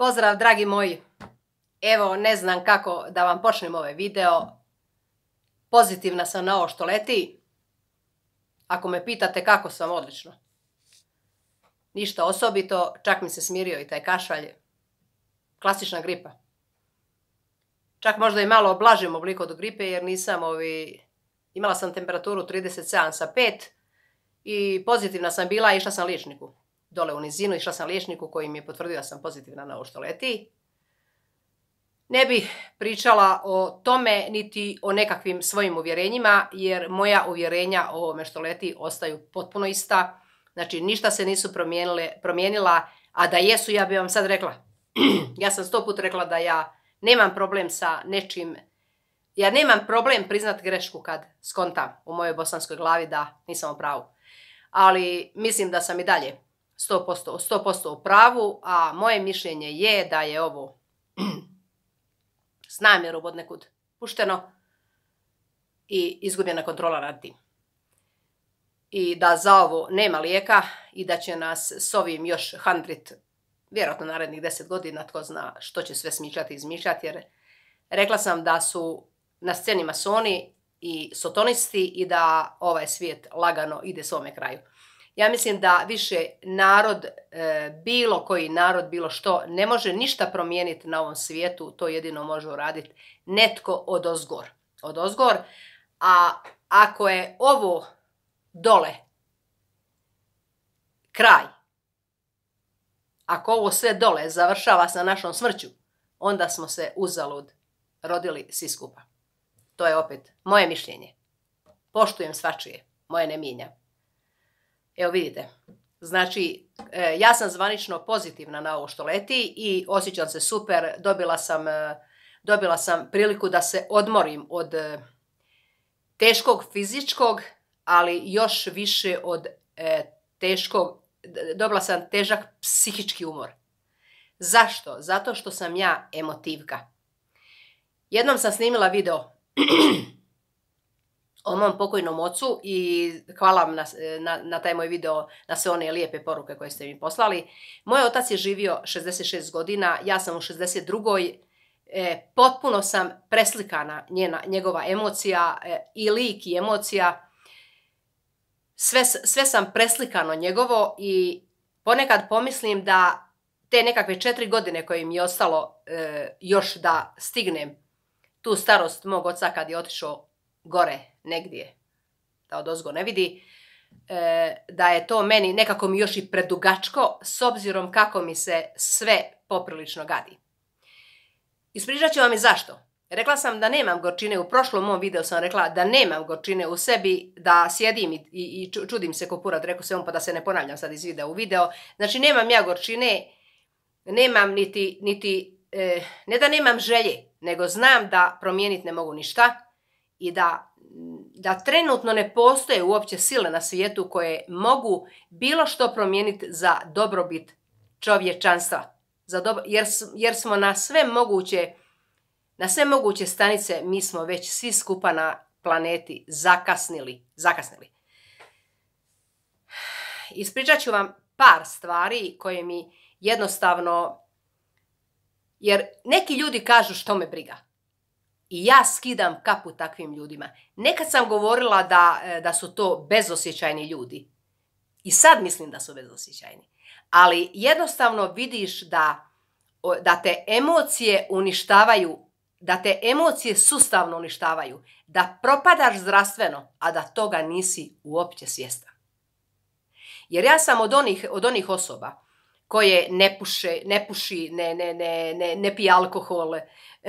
Pozdrav dragi moji! Evo, ne znam kako da vam počnem ovaj video. Pozitivna sam na ovo što leti. Ako me pitate kako sam, odlično. Ništa osobito, čak mi se smirio i taj kašalj. Klasična gripa. Čak možda i malo oblažim obliku od gripe jer nisam ovi... Imala sam temperaturu 37 sa 5 i pozitivna sam bila i išla sam ličniku dole u nizinu, išla sam liječniku koji mi je potvrdio da sam pozitivna na ovo leti. Ne bih pričala o tome niti o nekakvim svojim uvjerenjima jer moja uvjerenja o ovome što leti ostaju potpuno ista. Znači ništa se nisu promijenila, a da jesu ja bi vam sad rekla. ja sam sto put rekla da ja nemam problem sa nečim ja nemam problem priznat grešku kad skonta u mojoj bosanskoj glavi da nisam u pravu. Ali mislim da sam i dalje 100%, 100% u pravu, a moje mišljenje je da je ovo s namjerom od nekud pušteno i izgubljena kontrola nad tim. I da za ovo nema lijeka i da će nas s ovim još handrit vjerojatno narednih deset godina, tko zna što će sve smišljati i izmišljati, jer rekla sam da su na sceni masoni i sotonisti i da ovaj svijet lagano ide svome kraju. Ja mislim da više narod, e, bilo koji narod, bilo što, ne može ništa promijeniti na ovom svijetu, to jedino može uraditi netko od ozgor. Od ozgor, a ako je ovo dole kraj, ako ovo sve dole završava sa našom smrću, onda smo se uzalud rodili svi skupa. To je opet moje mišljenje. Poštujem svačije, moje ne mijenja. Evo vidite, znači e, ja sam zvanično pozitivna na ovo što leti i osjećam se super, dobila sam, e, dobila sam priliku da se odmorim od e, teškog fizičkog, ali još više od teškog, dobila sam težak psihički umor. Zašto? Zato što sam ja emotivka. Jednom sam snimila video o mom pokojnom ocu i hvala vam na, taj moj video, na sve one lijepe poruke koje ste mi poslali. Moj otac je živio 66 godina, ja sam u 62. E, potpuno sam preslikana njegova emocija e, i lik i emocija. Sve, sam preslikano njegovo i ponekad pomislim da te nekakve četiri godine koje mi je ostalo e, još da stignem tu starost mog oca kad je otišao gore, negdje, da od ozgo ne vidi, e, da je to meni nekako mi još i predugačko, s obzirom kako mi se sve poprilično gadi. Ispričat ću vam i zašto. Rekla sam da nemam gorčine, u prošlom mom videu sam rekla da nemam gorčine u sebi, da sjedim i, čudim se kopurat, reko se on pa da se ne ponavljam sad iz videa u video. Znači nemam ja gorčine, nemam niti, e, ne da nemam želje, nego znam da promijeniti ne mogu ništa, i da, da trenutno ne postoje uopće sile na svijetu koje mogu bilo što promijeniti za dobrobit čovječanstva. jer, jer smo na sve moguće na sve moguće stanice mi smo već svi skupa na planeti zakasnili. zakasnili. Ispričat ću vam par stvari koje mi jednostavno... Jer neki ljudi kažu što me briga. I ja skidam kapu takvim ljudima. Nekad sam govorila da, e, da su to bezosjećajni ljudi. I sad mislim da su bezosjećajni. Ali jednostavno vidiš da, da te emocije uništavaju, da te emocije sustavno uništavaju, da propadaš zdravstveno, a da toga nisi uopće svjestan. Jer ja sam od onih, od onih osoba koje ne, puše, ne puši, ne, ne, ne, ne, ne pije alkohol,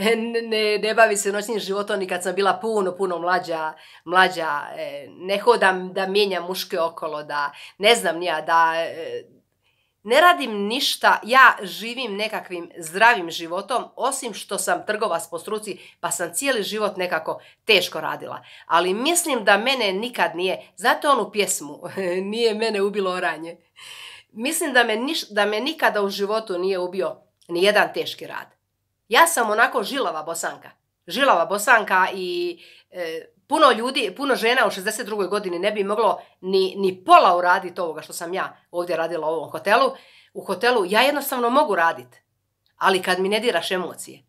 ne, ne bavi se noćnim životom ni kad sam bila puno, puno mlađa, mlađa e, ne hodam da mijenjam muške okolo, da ne znam ja, da e, ne radim ništa, ja živim nekakvim zdravim životom, osim što sam trgova po struci, pa sam cijeli život nekako teško radila. Ali mislim da mene nikad nije, znate onu pjesmu, nije mene ubilo oranje. Mislim da me, da me nikada u životu nije ubio ni jedan teški rad. Ja sam onako žilava bosanka. Žilava bosanka i e, puno ljudi, puno žena u 62. godini ne bi moglo ni, ni pola uraditi ovoga što sam ja ovdje radila u ovom hotelu. U hotelu ja jednostavno mogu raditi, ali kad mi ne diraš emocije.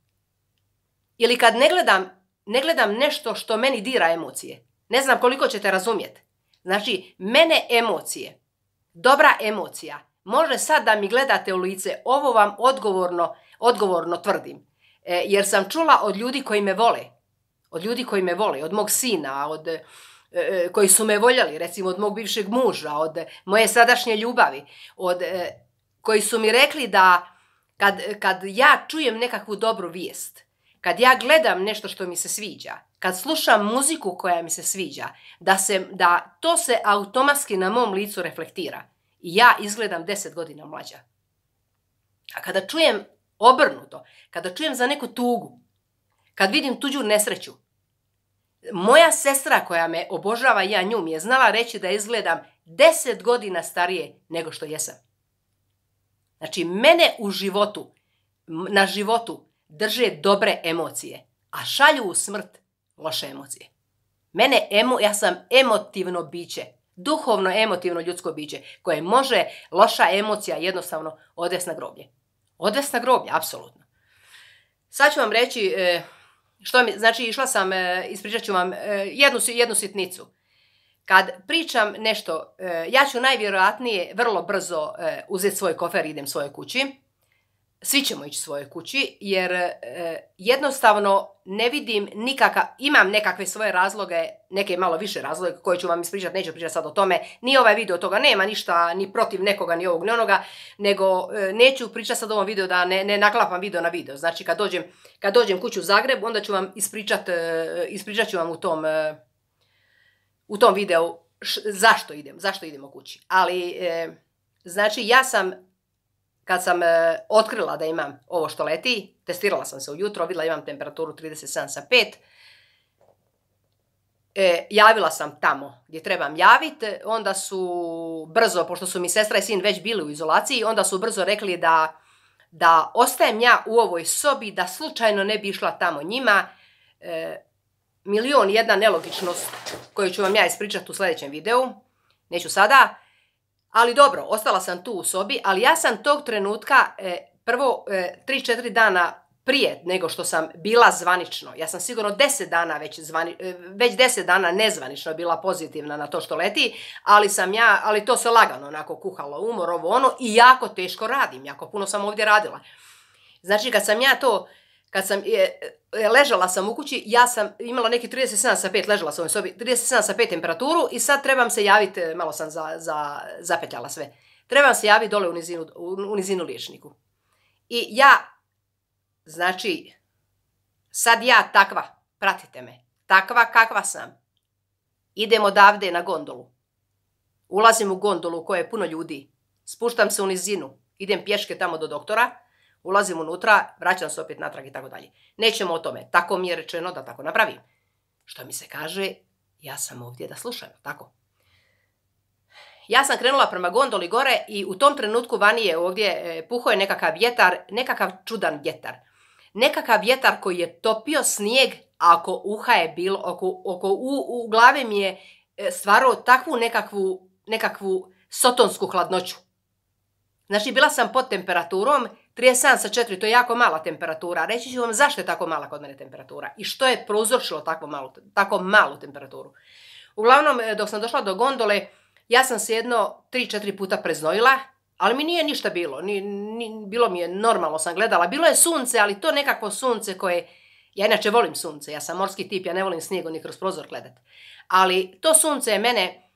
Ili kad ne gledam, ne gledam nešto što meni dira emocije. Ne znam koliko ćete razumjeti. Znači, mene emocije Dobra emocija. Može sad da mi gledate u lice, ovo vam odgovorno, odgovorno tvrdim. E, jer sam čula od ljudi koji me vole, od ljudi koji me vole, od mog sina, od e, e, koji su me voljeli, recimo od mog bivšeg muža, od moje sadašnje ljubavi, od koji su mi rekli da kad, kad ja čujem nekakvu dobru vijest, kad ja gledam nešto što mi se sviđa, kad slušam muziku koja mi se sviđa, da, se, da to se automatski na mom licu reflektira. I ja izgledam deset godina mlađa. A kada čujem obrnuto, kada čujem za neku tugu, kad vidim tuđu nesreću, moja sestra koja me obožava, ja nju, mi je znala reći da izgledam deset godina starije nego što jesam. Znači, mene u životu, na životu drže dobre emocije, a šalju u smrt loše emocije. Mene, emo, ja sam emotivno biće, duhovno emotivno ljudsko biće koje može loša emocija jednostavno odvesti na groblje. Odvesti na groblje, apsolutno. Sad ću vam reći, e, što mi, znači išla sam, e, ispričat ću vam e, jednu, jednu sitnicu. Kad pričam nešto, ja ću najvjerojatnije vrlo brzo uzeti svoj kofer i idem svojoj kući svi ćemo ići svoje kući jer e, jednostavno ne vidim nikakav, imam nekakve svoje razloge, neke malo više razloge koje ću vam ispričati, neću pričati sad o tome, ni ovaj video toga nema ništa, ni protiv nekoga, ni ovog, ni onoga, nego e, neću pričati sad o ovom videu da ne, ne naklapam video na video, znači kad dođem, kad dođem kuću u Zagreb onda ću vam ispričati, e, ispričat ću vam u tom, u tom videu zašto idem, zašto idemo kući, ali znači ja sam kad sam e, otkrila da imam ovo što leti, testirala sam se ujutro, vidjela imam temperaturu 37,5, e, javila sam tamo gdje trebam javiti, onda su brzo, pošto su mi sestra i sin već bili u izolaciji, onda su brzo rekli da, da ostajem ja u ovoj sobi, da slučajno ne bi išla tamo njima, e, milion jedna nelogičnost koju ću vam ja ispričati u sljedećem videu, neću sada, ali dobro, ostala sam tu u sobi, ali ja sam tog trenutka e, prvo 3-4 e, dana prije nego što sam bila zvanično, ja sam sigurno 10 dana već, zvani, e, već 10 dana nezvanično bila pozitivna na to što leti, ali sam ja, ali to se lagano onako kuhalo, umor, ovo ono i jako teško radim, jako puno sam ovdje radila. Znači kad sam ja to kad sam je, e, ležala sam u kući, ja sam imala neki 37 sa 5, ležala sam u sobi, 37 sa 5 temperaturu i sad trebam se javiti, e, malo sam za, za, zapetljala sve, trebam se javiti dole u nizinu, u, nizinu liječniku. I ja, znači, sad ja takva, pratite me, takva kakva sam, idem odavde na gondolu. Ulazim u gondolu u je puno ljudi, spuštam se u nizinu, idem pješke tamo do doktora, Ulazim unutra, vraćam se opet natrag i tako dalje. Nećemo o tome. Tako mi je rečeno da tako napravim. Što mi se kaže, ja sam ovdje da slušam, tako? Ja sam krenula prema gondoli gore i u tom trenutku vani je ovdje e, puhoje je nekakav vjetar, nekakav čudan vjetar. Nekakav vjetar koji je topio snijeg, ako uha je bilo, oko, u, u glave mi je e, stvarao takvu nekakvu, nekakvu sotonsku hladnoću. Znači, bila sam pod temperaturom 37 sa 4, to je jako mala temperatura. Reći ću vam zašto je tako mala kod mene temperatura i što je prouzročilo tako malu, temperaturu. Uglavnom, e, dok sam došla do gondole, ja sam se jedno 3-4 puta preznojila, ali mi nije ništa bilo. bilo mi je, normalno sam gledala. Bilo je sunce, ali to nekako sunce koje... Ja inače volim sunce, ja sam morski tip, ja ne volim snijegu ni kroz prozor gledat. Ali to sunce je mene...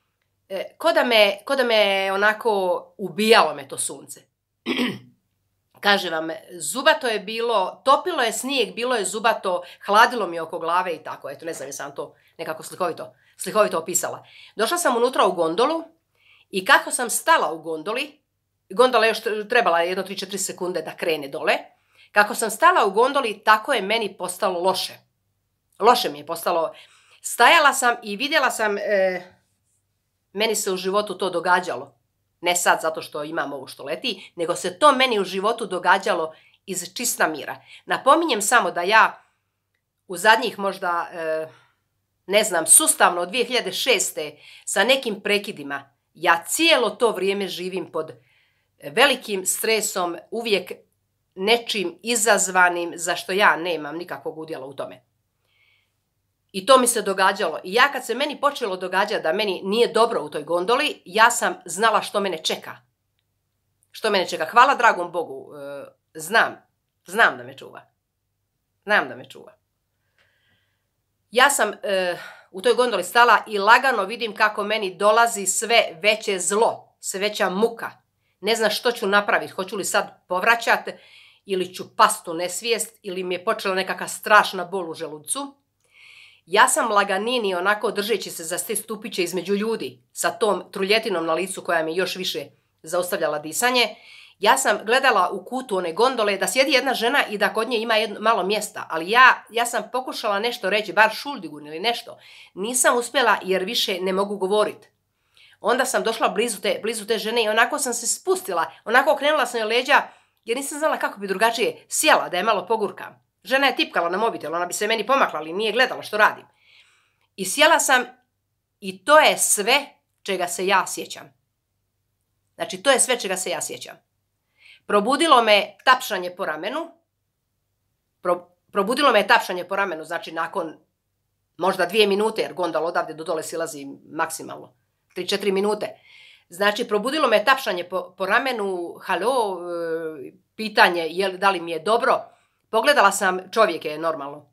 E, ko da me, me onako ubijalo me to sunce. Kaže vam, zubato je bilo, topilo je snijeg, bilo je zubato, hladilo mi je oko glave i tako. Eto, ne znam, jesam to nekako slikovito, slikovito opisala. Došla sam unutra u gondolu i kako sam stala u gondoli, gondola je još trebala jedno tri četiri sekunde da krene dole, kako sam stala u gondoli, tako je meni postalo loše. Loše mi je postalo. Stajala sam i vidjela sam, e, meni se u životu to događalo. Ne sad zato što imam ovo što leti, nego se to meni u životu događalo iz čista mira. Napominjem samo da ja u zadnjih možda, e, ne znam, sustavno od 2006. sa nekim prekidima, ja cijelo to vrijeme živim pod velikim stresom, uvijek nečim izazvanim za što ja nemam nikakvog udjela u tome. I to mi se događalo. I ja kad se meni počelo događati da meni nije dobro u toj gondoli, ja sam znala što mene čeka. Što mene čeka. Hvala dragom Bogu. E, znam. Znam da me čuva. Znam da me čuva. Ja sam e, u toj gondoli stala i lagano vidim kako meni dolazi sve veće zlo, sve veća muka. Ne znam što ću napraviti, hoću li sad povraćati ili ću pastu nesvijest ili mi je počela nekakva strašna bol u želucu. Ja sam laganini onako držeći se za ste stupiće između ljudi sa tom truljetinom na licu koja mi još više zaustavljala disanje. Ja sam gledala u kutu one gondole da sjedi jedna žena i da kod nje ima jedno, malo mjesta, ali ja, ja sam pokušala nešto reći, bar šuldigun ili nešto. Nisam uspjela jer više ne mogu govoriti. Onda sam došla blizu te, blizu te žene i onako sam se spustila, onako okrenula sam joj leđa jer nisam znala kako bi drugačije sjela da je malo pogurka. Žena je tipkala na mobitel, ona bi se meni pomakla, ali nije gledala što radim. I sjela sam i to je sve čega se ja sjećam. Znači, to je sve čega se ja sjećam. Probudilo me tapšanje po ramenu. probudilo me tapšanje po ramenu, znači nakon možda dvije minute, jer gondal odavde do dole silazi maksimalno. Tri, četiri minute. Znači, probudilo me tapšanje po, po ramenu, halo, e, pitanje je, da li mi je dobro, Pogledala sam, čovjek je normalno.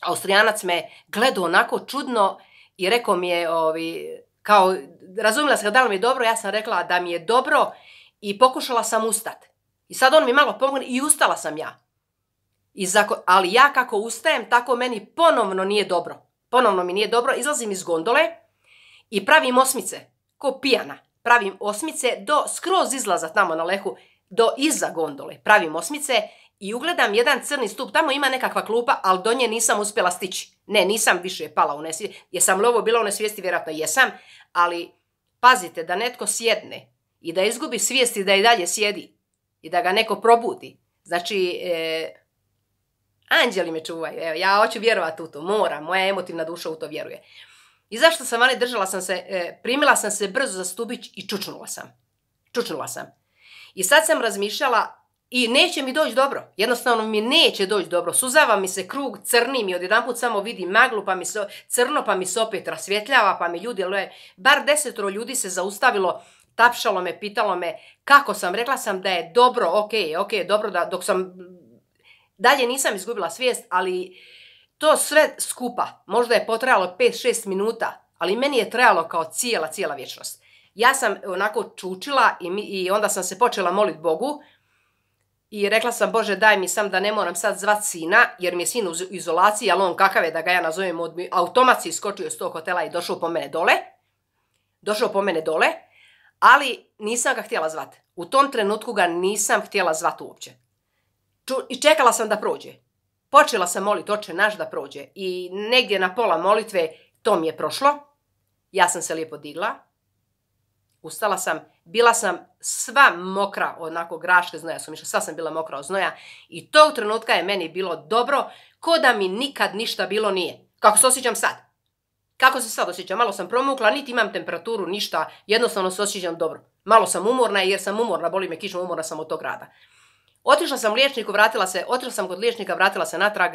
Austrijanac me gledao onako čudno i rekao mi je, ovi, kao, razumjela se da li mi je dobro, ja sam rekla da mi je dobro i pokušala sam ustati. I sad on mi malo pomogne i ustala sam ja. I ali ja kako ustajem, tako meni ponovno nije dobro. Ponovno mi nije dobro, izlazim iz gondole i pravim osmice, ko pijana. Pravim osmice do skroz izlaza tamo na lehu, do iza gondole. Pravim osmice i ugledam jedan crni stup, tamo ima nekakva klupa, ali do nje nisam uspjela stići. Ne, nisam više pala u nesvijesti. Jesam li ovo bila u nesvijesti? Vjerojatno jesam, ali pazite da netko sjedne i da izgubi svijesti da i dalje sjedi i da ga neko probudi. Znači, e, anđeli me čuvaju, ja hoću vjerovati u to, moram, moja emotivna duša u to vjeruje. I zašto sam vani držala sam se, e, primila sam se brzo za stubić i čučnula sam. Čučnula sam. I sad sam razmišljala i neće mi doći dobro. Jednostavno mi neće doći dobro. Suzava mi se krug, crni mi, put samo vidim maglu, pa mi se crno, pa mi se opet rasvjetljava, pa mi ljudi, bar desetro ljudi se zaustavilo, tapšalo me, pitalo me kako sam. Rekla sam da je dobro, ok, ok, dobro, da, dok sam, dalje nisam izgubila svijest, ali to sve skupa, možda je potrajalo 5-6 minuta, ali meni je trajalo kao cijela, cijela vječnost. Ja sam onako čučila i, i onda sam se počela moliti Bogu, i rekla sam, Bože, daj mi sam da ne moram sad zvat sina, jer mi je sin u izolaciji, ali on kakav je da ga ja nazovem, od... automatski iskočio iz tog hotela i došao po mene dole. Došao po mene dole, ali nisam ga htjela zvat. U tom trenutku ga nisam htjela zvat uopće. I čekala sam da prođe. Počela sam molit oče naš da prođe. I negdje na pola molitve to mi je prošlo. Ja sam se lijepo digla, Ustala sam, bila sam sva mokra onako graške znoja, sam išla, sva sam bila mokra od znoja i tog trenutka je meni bilo dobro, ko da mi nikad ništa bilo nije. Kako se osjećam sad? Kako se sad osjećam? Malo sam promukla, niti imam temperaturu, ništa, jednostavno se osjećam dobro. Malo sam umorna jer sam umorna, boli me kišom umorna sam od tog rada. Otišla sam liječniku, vratila se, otišla sam kod liječnika, vratila se natrag,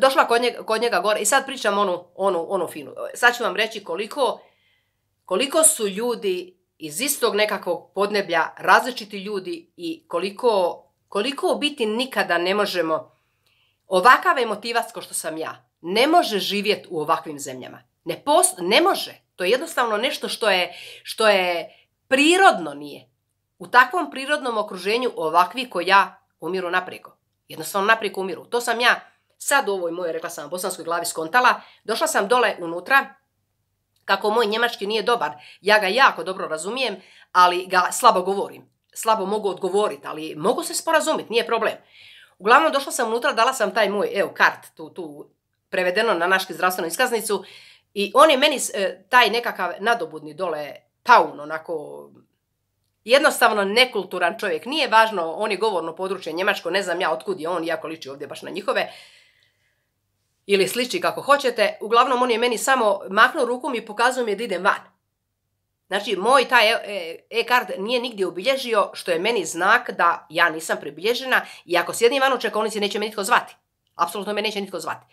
došla kod njega, kod njega gore i sad pričam onu, onu, onu finu. Sad ću vam reći koliko, koliko su ljudi iz istog nekakvog podneblja različiti ljudi i koliko, koliko u biti nikada ne možemo ovakav emotivac kao što sam ja ne može živjeti u ovakvim zemljama. Ne, ne može. To je jednostavno nešto što je, što je prirodno nije. U takvom prirodnom okruženju ovakvi ko ja umiru napreko. Jednostavno napreko umiru. To sam ja sad u ovoj mojoj, rekla sam, bosanskoj glavi skontala. Došla sam dole unutra tako, moj njemački nije dobar, ja ga jako dobro razumijem, ali ga slabo govorim. Slabo mogu odgovoriti, ali mogu se sporazumiti, nije problem. Uglavnom, došla sam unutra, dala sam taj moj, evo, kart, tu, tu prevedeno na našu zdravstvenu iskaznicu i on je meni e, taj nekakav nadobudni dole paun, onako jednostavno nekulturan čovjek. Nije važno, on je govorno područje njemačko, ne znam ja otkud je on, jako liči ovdje baš na njihove, ili sliči kako hoćete, uglavnom on je meni samo maknuo rukom i pokazao mi je da idem van. Znači, moj taj e, e, e-card nije nigdje obilježio, što je meni znak da ja nisam pribilježena i ako sjednim van u čekovnici neće me nitko zvati. Apsolutno me neće nitko zvati.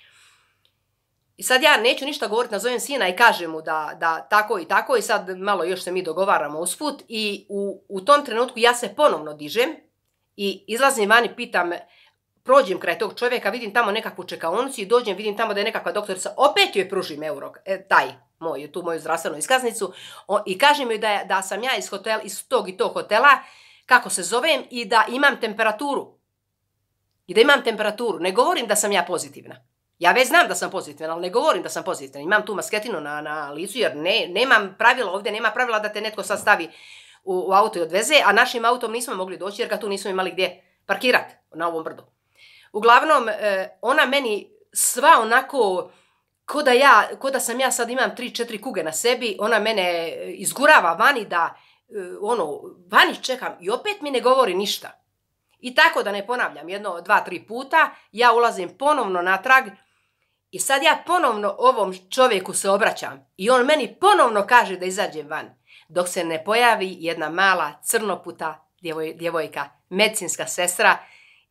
I sad ja neću ništa govoriti, nazovem sina i kažem mu da, tako i tako i sad malo još se mi dogovaramo usput i u, u tom trenutku ja se ponovno dižem i izlazim van i pitam prođem kraj tog čovjeka, vidim tamo nekakvu čekaonicu i dođem, vidim tamo da je nekakva doktorica, opet joj pružim euro, e, taj moj, tu moju zdravstvenu iskaznicu i kažem joj da, da sam ja iz hotela, iz tog i tog hotela, kako se zovem i da imam temperaturu. I da imam temperaturu. Ne govorim da sam ja pozitivna. Ja već znam da sam pozitivna, ali ne govorim da sam pozitivna. Imam tu masketinu na, na licu jer nemam pravila ovdje, nema pravila da te netko sad stavi u, u auto i odveze, a našim autom nismo mogli doći jer ga tu nismo imali gdje parkirati na ovom brdu. Uglavnom, e, ona meni sva onako ko da, sam ja sad imam 3-4 kuge na sebi, ona mene e, izgurava vani da, e, ono, vani čekam i opet mi ne govori ništa. I tako da ne ponavljam jedno, dva, tri puta, ja ulazim ponovno natrag i sad ja ponovno ovom čovjeku se obraćam i on meni ponovno kaže da izađem van, dok se ne pojavi jedna mala crnoputa djevojka, medicinska sestra,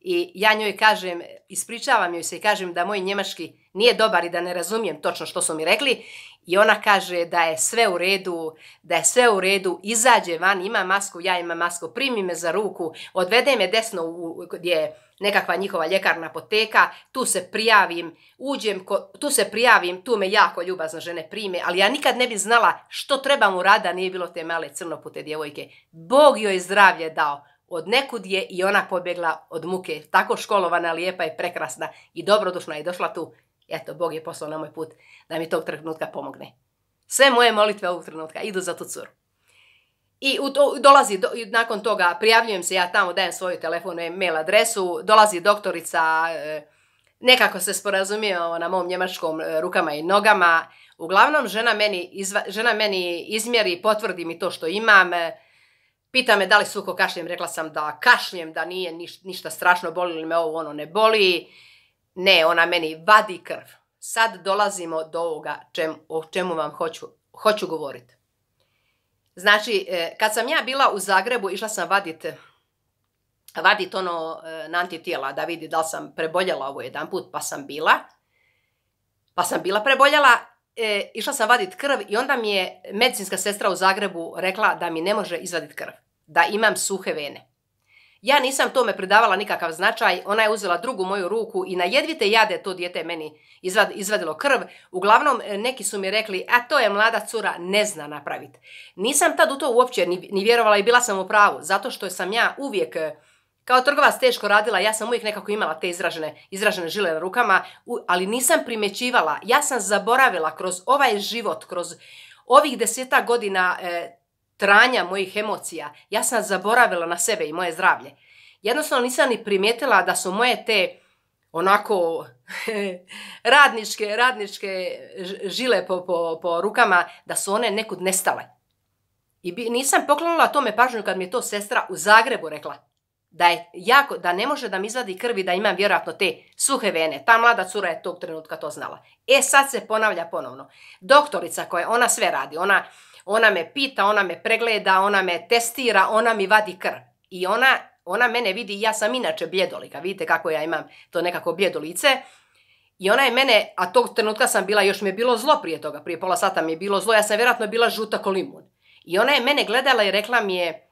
i ja njoj kažem, ispričavam joj se i kažem da moj njemački nije dobar i da ne razumijem točno što su mi rekli i ona kaže da je sve u redu, da je sve u redu, izađe van, ima masku, ja imam masku, primi me za ruku, odvede me desno u, gdje je nekakva njihova ljekarna poteka, tu se prijavim, uđem, tu se prijavim, tu me jako ljubazno žene prime, ali ja nikad ne bi znala što trebam u rada, nije bilo te male crnopute djevojke. Bog joj zdravlje dao, od nekud je i ona pobjegla od muke. Tako školovana, lijepa i prekrasna i dobrodušna je došla tu. Eto, Bog je poslao na moj put da mi tog trenutka pomogne. Sve moje molitve ovog trenutka idu za tu curu. I dolazi, nakon toga prijavljujem se, ja tamo dajem svoju telefonu i mail adresu, dolazi doktorica, e, nekako se sporazumio na mom njemačkom e, rukama i nogama. Uglavnom, žena meni, izmjeri žena izmjeri, potvrdi mi to što imam, e, Pita me da li suko kašljem, rekla sam da kašljem, da nije ništa strašno, boli li me ovo, ono ne boli. Ne, ona meni vadi krv. Sad dolazimo do ovoga čem, o čemu vam hoću, hoću govoriti. Znači, e, kad sam ja bila u Zagrebu, išla sam vadit, vadit ono e, na antitijela, da vidi da li sam preboljela ovo jedan put, pa sam bila. Pa sam bila preboljela, e, išla sam vadit krv i onda mi je medicinska sestra u Zagrebu rekla da mi ne može izvadit krv da imam suhe vene. Ja nisam tome pridavala nikakav značaj, ona je uzela drugu moju ruku i na jedvite jade to dijete meni izvadilo krv. Uglavnom, e, neki su mi rekli, a to je mlada cura, ne zna napraviti. Nisam tad u to uopće ni, vjerovala i bila sam u pravu, zato što sam ja uvijek e, kao trgovac teško radila, ja sam uvijek nekako imala te izražene, izražene žile na rukama, ali nisam primjećivala, ja sam zaboravila kroz ovaj život, kroz ovih deseta godina e, tranja mojih emocija. Ja sam zaboravila na sebe i moje zdravlje. Jednostavno nisam ni primijetila da su moje te onako radničke, radničke žile po, po, rukama, da su one nekud nestale. I nisam poklonila tome pažnju kad mi je to sestra u Zagrebu rekla. Da je jako, da ne može da mi izvadi krvi, da imam vjerojatno te suhe vene. Ta mlada cura je tog trenutka to znala. E sad se ponavlja ponovno. Doktorica koja, ona sve radi, ona ona me pita, ona me pregleda, ona me testira, ona mi vadi krv. I ona, ona mene vidi, ja sam inače bjedolika vidite kako ja imam to nekako bjedolice I ona je mene, a tog trenutka sam bila, još mi je bilo zlo prije toga, prije pola sata mi je bilo zlo, ja sam vjerojatno bila žuta ko limun. I ona je mene gledala i rekla mi je,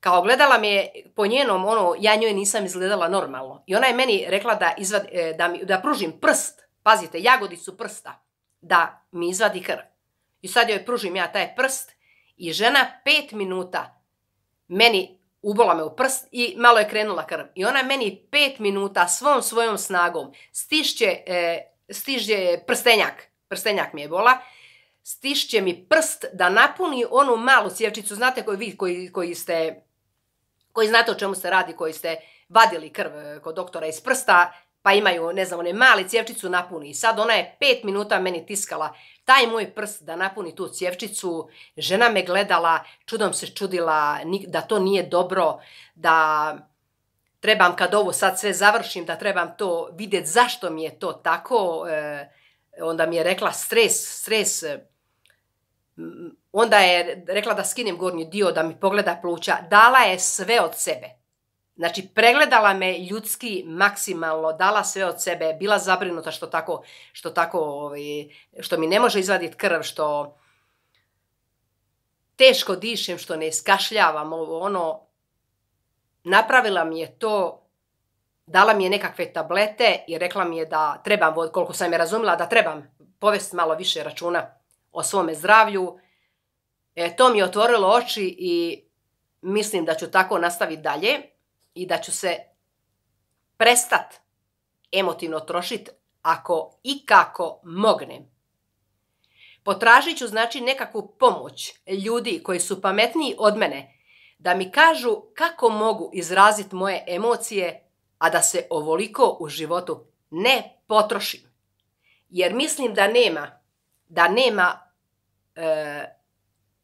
kao gledala mi je po njenom, ono, ja njoj nisam izgledala normalno. I ona je meni rekla da, e, da, mi, da pružim prst, pazite, jagodicu prsta, da mi izvadi krv. I sad joj pružim ja taj prst i žena pet minuta meni ubola me u prst i malo je krenula krv. I ona meni pet minuta svom svojom snagom stišće, e, prstenjak, prstenjak mi je bola, stišće mi prst da napuni onu malu cjevčicu. znate koji vi koji, koji ste koji znate o čemu se radi, koji ste vadili krv e, kod doktora iz prsta, pa imaju, ne znam, one mali cjevčicu napuni. I sad ona je pet minuta meni tiskala taj moj prst da napuni tu cjevčicu. Žena me gledala, čudom se čudila da to nije dobro, da trebam kad ovo sad sve završim, da trebam to vidjeti zašto mi je to tako. E, onda mi je rekla stres, stres. E, onda je rekla da skinem gornji dio, da mi pogleda pluća. Dala je sve od sebe. Znači, pregledala me ljudski maksimalno, dala sve od sebe, bila zabrinuta što tako, što tako, ovaj, što mi ne može izvaditi krv, što teško dišem, što ne iskašljavam, ovo ono, napravila mi je to, dala mi je nekakve tablete i rekla mi je da trebam, koliko sam je razumila, da trebam povesti malo više računa o svome zdravlju. E, to mi je otvorilo oči i mislim da ću tako nastaviti dalje i da ću se prestat emotivno trošit ako i kako mognem. Potražit ću znači nekakvu pomoć ljudi koji su pametniji od mene da mi kažu kako mogu izraziti moje emocije, a da se ovoliko u životu ne potrošim. Jer mislim da nema, da nema e,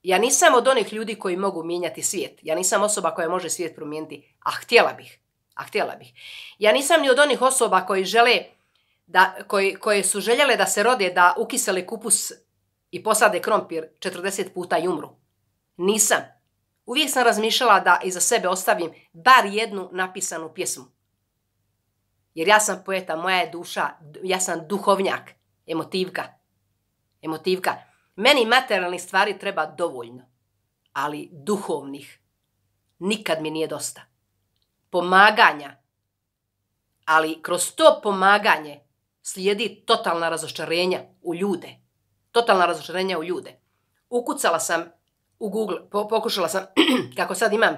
ja nisam od onih ljudi koji mogu mijenjati svijet. Ja nisam osoba koja može svijet promijeniti, a htjela bih. A htjela bih. Ja nisam ni od onih osoba koji žele da, koji, koje su željele da se rode, da ukisele kupus i posade krompir 40 puta i umru. Nisam. Uvijek sam razmišljala da iza sebe ostavim bar jednu napisanu pjesmu. Jer ja sam poeta, moja je duša, ja sam duhovnjak, emotivka. Emotivka. Meni materijalnih stvari treba dovoljno, ali duhovnih nikad mi nije dosta. Pomaganja, ali kroz to pomaganje slijedi totalna razočarenja u ljude. Totalna razočarenja u ljude. Ukucala sam u Google, pokušala sam, kako sad imam,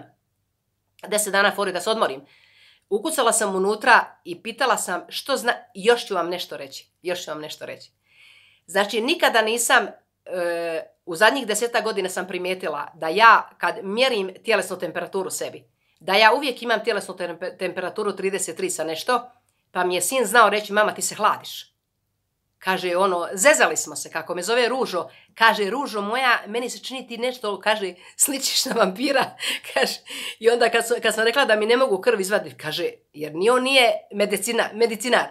deset dana fori da se odmorim, ukucala sam unutra i pitala sam što zna, još ću vam nešto reći, još ću vam nešto reći. Znači, nikada nisam u zadnjih deseta godina sam primijetila da ja kad mjerim tjelesnu temperaturu sebi, da ja uvijek imam tjelesnu temperaturu 33 sa nešto, pa mi je sin znao reći, mama ti se hladiš. Kaže ono, zezali smo se, kako me zove Ružo. Kaže, Ružo moja, meni se čini ti nešto, kaže, sličiš na vampira. kaže, I onda kad, sam rekla da mi ne mogu krv izvaditi, kaže, jer ni on nije medicina, medicinar.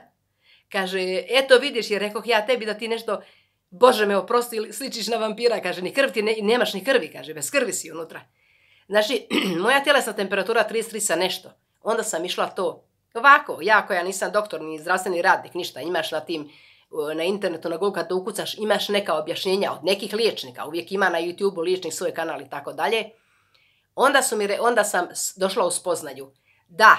Kaže, eto vidiš, jer rekao ja tebi da ti nešto, Bože me oprosti, sličiš na vampira, kaže, ni krv ti nemaš ni krvi, kaže, bez krvi si unutra. Znači, moja tjelesna temperatura 33 sa nešto. Onda sam išla to. Ovako, ja koja nisam doktor ni zdravstveni radnik, ništa, imaš na tim na internetu, na Google kad to ukucaš, imaš neka objašnjenja od nekih liječnika, uvijek ima na YouTube-u liječnik svoj kanal i tako dalje. Onda, su mi onda sam došla u spoznaju da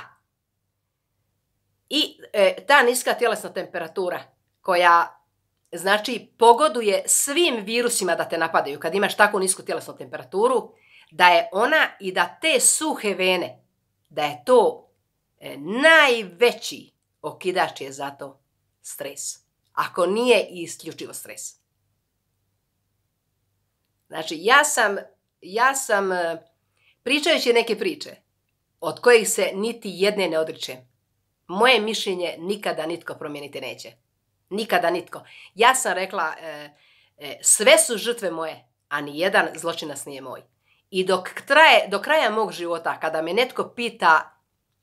i e, ta niska tjelesna temperatura koja znači pogoduje svim virusima da te napadaju kad imaš takvu nisku tjelesnu temperaturu, da je ona i da te suhe vene, da je to e, najveći okidač je zato stres. Ako nije isključivo stres. Znači, ja sam, ja sam e, pričajući neke priče, od kojih se niti jedne ne odriče. moje mišljenje nikada nitko promijeniti neće. Nikada nitko. Ja sam rekla, e, e, sve su žrtve moje, a ni jedan zločinac nije moj. I dok traje, do kraja mog života, kada me netko pita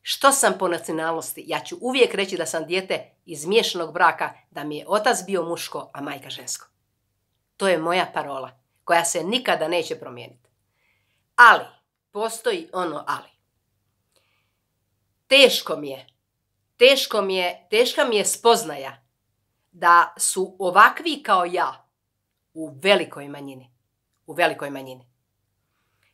što sam po nacionalnosti, ja ću uvijek reći da sam dijete iz miješanog braka, da mi je otac bio muško, a majka žensko. To je moja parola, koja se nikada neće promijeniti. Ali, postoji ono ali. Teško mi je, teško mi je, teška mi je spoznaja da su ovakvi kao ja u velikoj manjini. U velikoj manjini.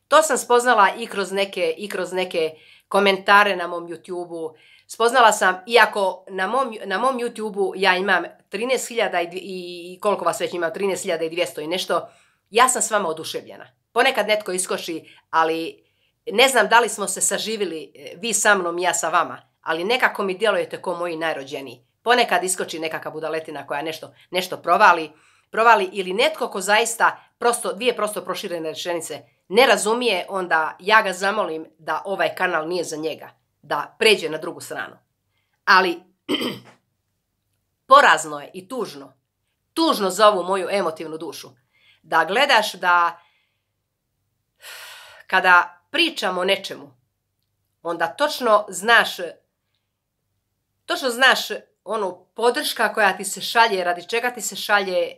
To sam spoznala i kroz neke, i kroz neke komentare na mom YouTube-u. Spoznala sam, iako na mom, na mom YouTube-u ja imam 13.000 i, i koliko vas već imam, 13.200 i nešto, ja sam s vama oduševljena. Ponekad netko iskoši, ali ne znam da li smo se saživili eh, vi sa mnom, i ja sa vama, ali nekako mi djelujete kao moji najrođeniji. Ponekad iskoči nekakva budaletina koja nešto, nešto provali, provali ili netko ko zaista prosto, dvije prosto proširene rečenice ne razumije, onda ja ga zamolim da ovaj kanal nije za njega, da pređe na drugu stranu. Ali porazno je i tužno, tužno za ovu moju emotivnu dušu, da gledaš da kada pričamo o nečemu, onda točno znaš, točno znaš ono, podrška koja ti se šalje, radi čega ti se šalje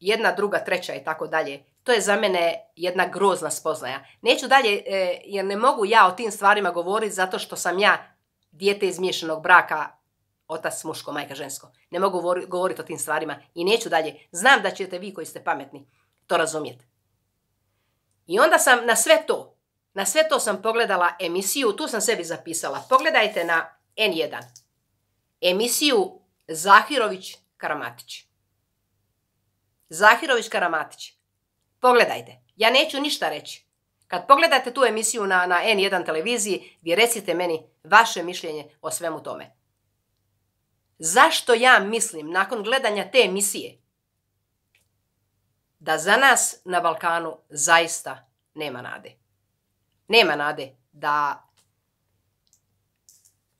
jedna, druga, treća i tako dalje. To je za mene jedna grozna spoznaja. Neću dalje, e, jer ne mogu ja o tim stvarima govoriti zato što sam ja dijete iz miješanog braka, otac muško, majka žensko. Ne mogu govoriti o tim stvarima i neću dalje. Znam da ćete vi koji ste pametni to razumjeti. I onda sam na sve to, na sve to sam pogledala emisiju, tu sam sebi zapisala. Pogledajte na N1 emisiju Zahirović Karamatić. Zahirović Karamatić. Pogledajte, ja neću ništa reći. Kad pogledate tu emisiju na, na N1 televiziji, vi recite meni vaše mišljenje o svemu tome. Zašto ja mislim nakon gledanja te emisije da za nas na Balkanu zaista nema nade? Nema nade da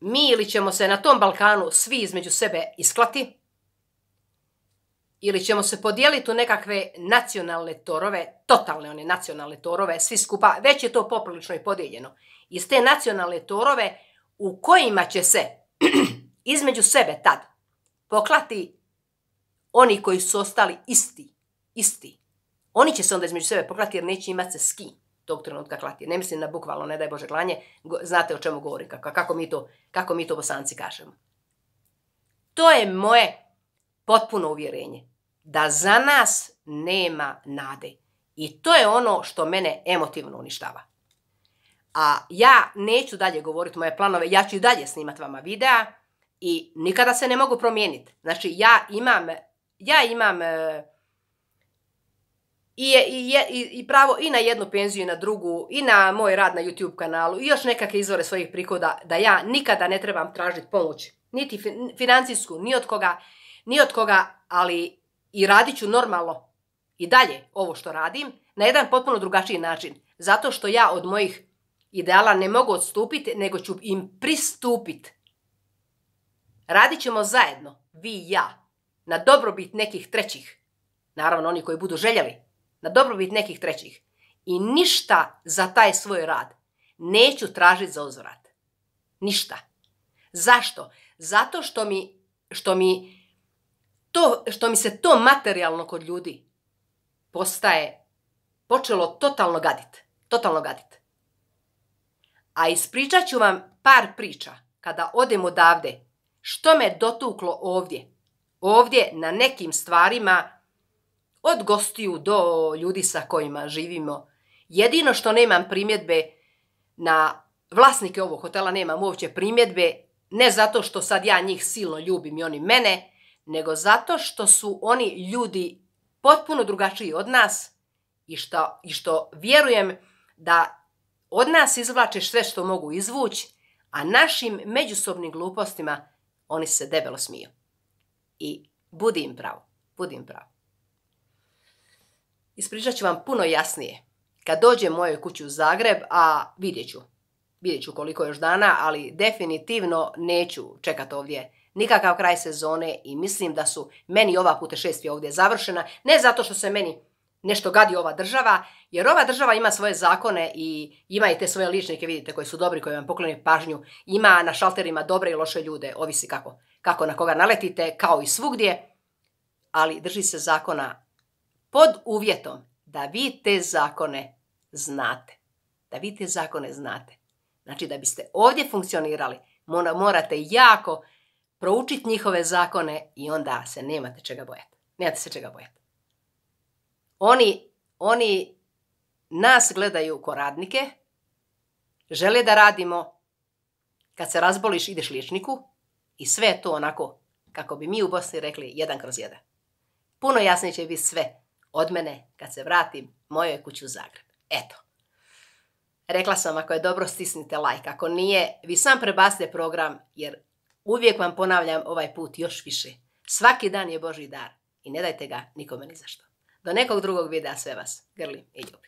mi ili ćemo se na tom Balkanu svi između sebe isklati, ili ćemo se podijeliti u nekakve nacionalne torove, totalne one nacionalne torove, svi skupa, već je to poprilično i podijeljeno. Iz te nacionalne torove u kojima će se između sebe tad poklati oni koji su ostali isti, isti. Oni će se onda između sebe poklati jer neće imati se s kim tog trenutka klati. Ne mislim na bukvalno, ne daj Bože klanje, znate o čemu govorim, kako, kako, mi to, kako mi to bosanci kažemo. To je moje potpuno uvjerenje da za nas nema nade. I to je ono što mene emotivno uništava. A ja neću dalje govoriti moje planove, ja ću i dalje snimati vama videa i nikada se ne mogu promijeniti. Znači ja imam, ja imam e, i, je, i, i pravo i na jednu penziju i na drugu i na moj rad na YouTube kanalu i još nekakve izvore svojih prihoda da ja nikada ne trebam tražiti pomoć. Niti financijsku, ni od koga, ni od koga, ali i radit ću normalno i dalje ovo što radim na jedan potpuno drugačiji način. Zato što ja od mojih ideala ne mogu odstupiti, nego ću im pristupiti. Radit ćemo zajedno, vi i ja, na dobrobit nekih trećih. Naravno, oni koji budu željeli na dobrobit nekih trećih i ništa za taj svoj rad neću tražiti za uzvrat. Ništa. Zašto? Zato što mi, što mi, to, što mi se to materijalno kod ljudi postaje počelo totalno gadit. Totalno gadit. A ispričat ću vam par priča kada odem odavde što me dotuklo ovdje. Ovdje na nekim stvarima od gostiju do ljudi sa kojima živimo. Jedino što nemam primjedbe na vlasnike ovog hotela, nemam uopće primjedbe, ne zato što sad ja njih silno ljubim i oni mene, nego zato što su oni ljudi potpuno drugačiji od nas i što, i što vjerujem da od nas izvlače sve što mogu izvući, a našim međusobnim glupostima oni se debelo smiju. I budim im pravo, budi pravo. Ispričat ću vam puno jasnije. Kad dođem mojoj kući u Zagreb, a vidjet ću. Vidjet ću koliko još dana, ali definitivno neću čekat ovdje nikakav kraj sezone i mislim da su meni ova putešestvija ovdje završena, ne zato što se meni nešto gadi ova država, jer ova država ima svoje zakone i ima i te svoje ličnike, vidite, koji su dobri, koji vam pokloni pažnju, ima na šalterima dobre i loše ljude, ovisi kako, kako na koga naletite, kao i svugdje, ali drži se zakona pod uvjetom da vi te zakone znate. Da vi te zakone znate. Znači da biste ovdje funkcionirali, morate jako proučiti njihove zakone i onda se nemate čega bojati. Nemate se čega bojati. Oni, oni nas gledaju ko radnike, žele da radimo, kad se razboliš ideš liječniku i sve je to onako, kako bi mi u Bosni rekli, jedan kroz jedan. Puno jasnije će biti sve od mene kad se vratim mojoj kući u Zagreb. Eto. Rekla sam, ako je dobro, stisnite like. Ako nije, vi sam prebacite program, jer uvijek vam ponavljam ovaj put još više. Svaki dan je Boži dar i ne dajte ga nikome ni zašto. Do nekog drugog videa sve vas. Grlim i ljubim.